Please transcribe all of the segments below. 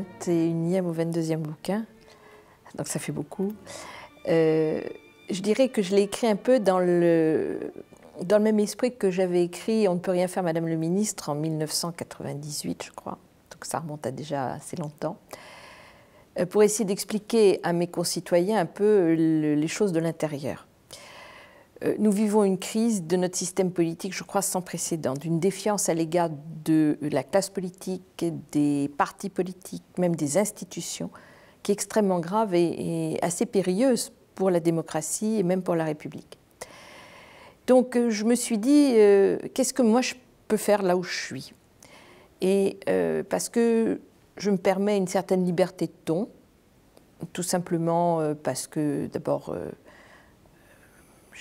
21e ou 22e bouquin, donc ça fait beaucoup. Euh, je dirais que je l'ai écrit un peu dans le, même esprit que j'avais écrit On ne peut rien faire, Madame le Ministre, en 1998, je crois. Donc ça remonte à déjà assez longtemps. Euh, pour essayer d'expliquer à mes concitoyens un peu les choses de l'intérieur. Euh, nous vivons une crise de notre système politique, je crois, sans précédent, d'une défiance à l'égard de la classe politique, des partis politiques, même des institutions, qui est extrêmement grave et, assez périlleuse pour la démocratie et même pour la République. Donc euh, je me suis dit, euh, qu'est-ce que moi je peux faire là où je suis Et parce que je me permets une certaine liberté de ton, tout simplement parce que d'abord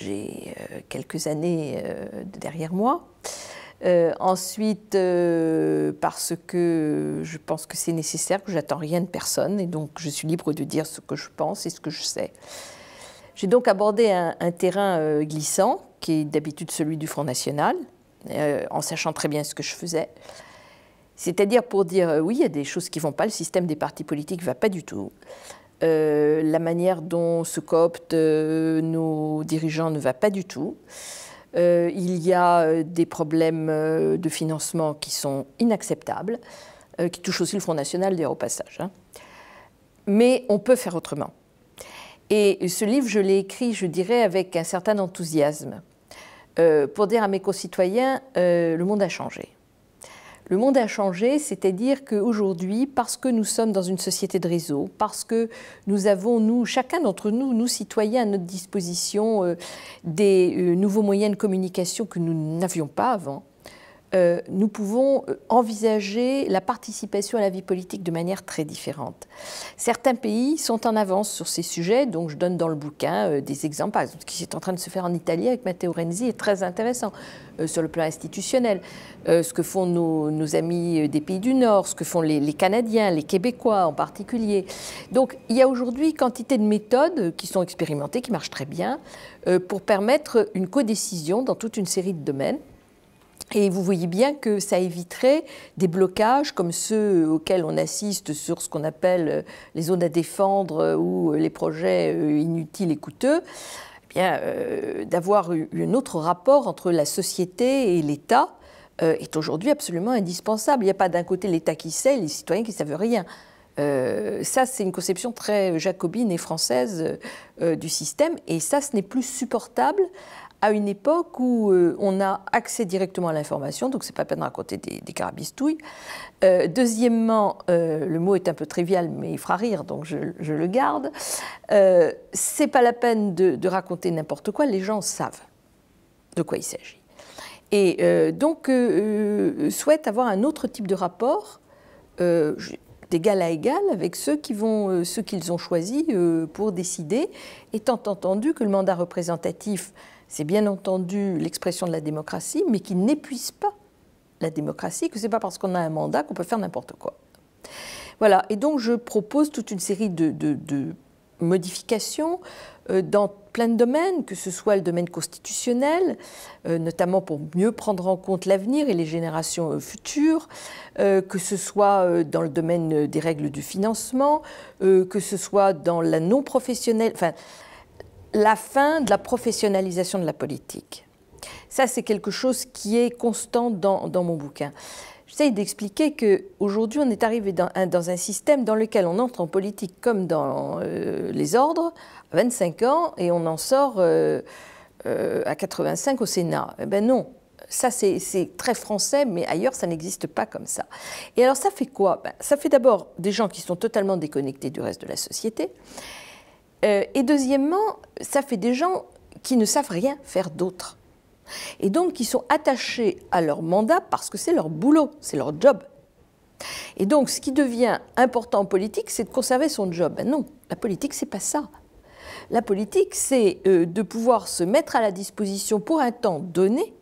j'ai euh, quelques années euh, derrière moi. Euh, ensuite, parce que je pense que c'est nécessaire, que j'attends rien de personne, et donc je suis libre de dire ce que je pense et ce que je sais. J'ai donc abordé un, terrain glissant, qui est d'habitude celui du Front National, en sachant très bien ce que je faisais. C'est-à-dire pour dire, oui, il y a des choses qui ne vont pas, le système des partis politiques ne va pas du tout. Euh, la manière dont se cooptent euh, nos dirigeants ne va pas du tout. Euh, il y a des problèmes de financement qui sont inacceptables, qui touchent aussi le Front National d'ailleurs au passage. Hein. Mais on peut faire autrement. Et ce livre, je l'ai écrit, je dirais, avec un certain enthousiasme, pour dire à mes concitoyens, le monde a changé. Le monde a changé, c'est-à-dire qu'aujourd'hui, parce que nous sommes dans une société de réseau, parce que nous avons, nous, chacun d'entre nous, nous citoyens, à notre disposition euh, des euh, nouveaux moyens de communication que nous n'avions pas avant, euh, nous pouvons euh, envisager la participation à la vie politique de manière très différente. Certains pays sont en avance sur ces sujets, donc je donne dans le bouquin euh, des exemples. ce qui est en train de se faire en Italie avec Matteo Renzi est très intéressant sur le plan institutionnel. ce que font nos, amis des pays du Nord, ce que font les, les Canadiens, les Québécois en particulier. Donc il y a aujourd'hui quantité de méthodes qui sont expérimentées, qui marchent très bien, pour permettre une codécision dans toute une série de domaines. Et vous voyez bien que ça éviterait des blocages comme ceux auxquels on assiste sur ce qu'on appelle euh, les zones à défendre euh, ou euh, les projets inutiles et coûteux, eh bien d'avoir un autre rapport entre la société et l'État est aujourd'hui absolument indispensable. Il n'y a pas d'un côté l'État qui sait, les citoyens qui ne savent rien. ça, c'est une conception très jacobine et française du système, et ça, ce n'est plus supportable à une époque où euh, on a accès directement à l'information, donc c'est pas peine de raconter des, carabistouilles. Euh, deuxièmement, euh, le mot est un peu trivial, mais il fera rire, donc je, le garde. c'est pas la peine de, raconter n'importe quoi, les gens savent de quoi il s'agit. Et donc souhaite avoir un autre type de rapport. d'égal à égal avec ceux qui vont ceux qu'ils ont choisis pour décider, étant entendu que le mandat représentatif c'est bien entendu l'expression de la démocratie, mais qui n'épuise pas la démocratie, que ce n'est pas parce qu'on a un mandat qu'on peut faire n'importe quoi. Voilà, et donc je propose toute une série de, modifications euh, dans plein de domaines, que ce soit le domaine constitutionnel, euh, notamment pour mieux prendre en compte l'avenir et les générations euh, futures, que ce soit dans le domaine des règles du financement, que ce soit dans la non-professionnelle, enfin, la fin de la professionnalisation de la politique. Ça, c'est quelque chose qui est constant dans, mon bouquin. J'essaye d'expliquer qu'aujourd'hui, on est arrivé dans un, système dans lequel on entre en politique comme dans euh, les ordres à 25 ans et on en sort euh, euh, à 85 au Sénat. Eh ben non, ça, c'est très français, mais ailleurs, ça n'existe pas comme ça. Et alors, ça fait quoi ben, Ça fait d'abord des gens qui sont totalement déconnectés du reste de la société. Euh, et deuxièmement, ça fait des gens qui ne savent rien faire d'autre. Et donc qui sont attachés à leur mandat parce que c'est leur boulot, c'est leur job. Et donc ce qui devient important en politique, c'est de conserver son job. Ben non, la politique, c'est pas ça. La politique, c'est euh, de pouvoir se mettre à la disposition pour un temps donné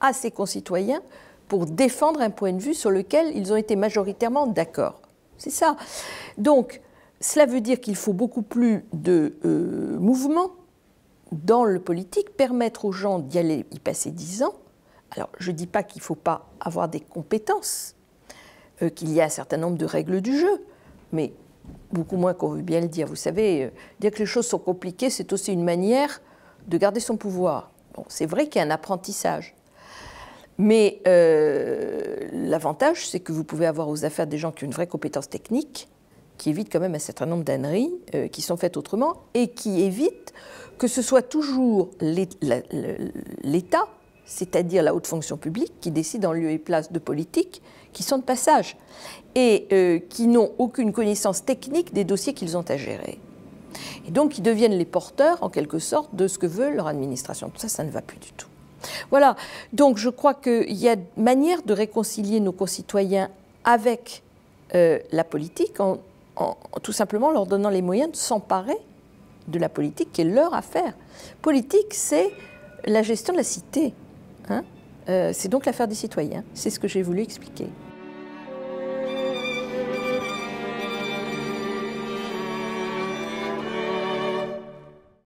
à ses concitoyens pour défendre un point de vue sur lequel ils ont été majoritairement d'accord. C'est ça. Donc, cela veut dire qu'il faut beaucoup plus de euh, mouvement dans le politique, permettre aux gens d'y aller, y passer dix ans. Alors, je ne dis pas qu'il ne faut pas avoir des compétences, euh, qu'il y a un certain nombre de règles du jeu, mais beaucoup moins qu'on veut bien le dire. Vous savez, euh, dire que les choses sont compliquées, c'est aussi une manière de garder son pouvoir. Bon, c'est vrai qu'il y a un apprentissage. Mais l'avantage, c'est que vous pouvez avoir aux affaires des gens qui ont une vraie compétence technique qui évite quand même un certain nombre d'âneries euh, qui sont faites autrement et qui évite que ce soit toujours l'État, c'est-à-dire la haute fonction publique, qui décide en lieu et place de politiques qui sont de passage et euh, qui n'ont aucune connaissance technique des dossiers qu'ils ont à gérer. Et donc, qui deviennent les porteurs, en quelque sorte, de ce que veut leur administration. Tout ça, ça ne va plus du tout. Voilà. Donc, je crois qu'il y a manière de réconcilier nos concitoyens avec euh, la politique en tout simplement leur donnant les moyens de s'emparer de la politique qui est leur affaire. Politique, c'est la gestion de la cité. Hein. Euh, c'est donc l'affaire des citoyens. C'est ce que j'ai voulu expliquer.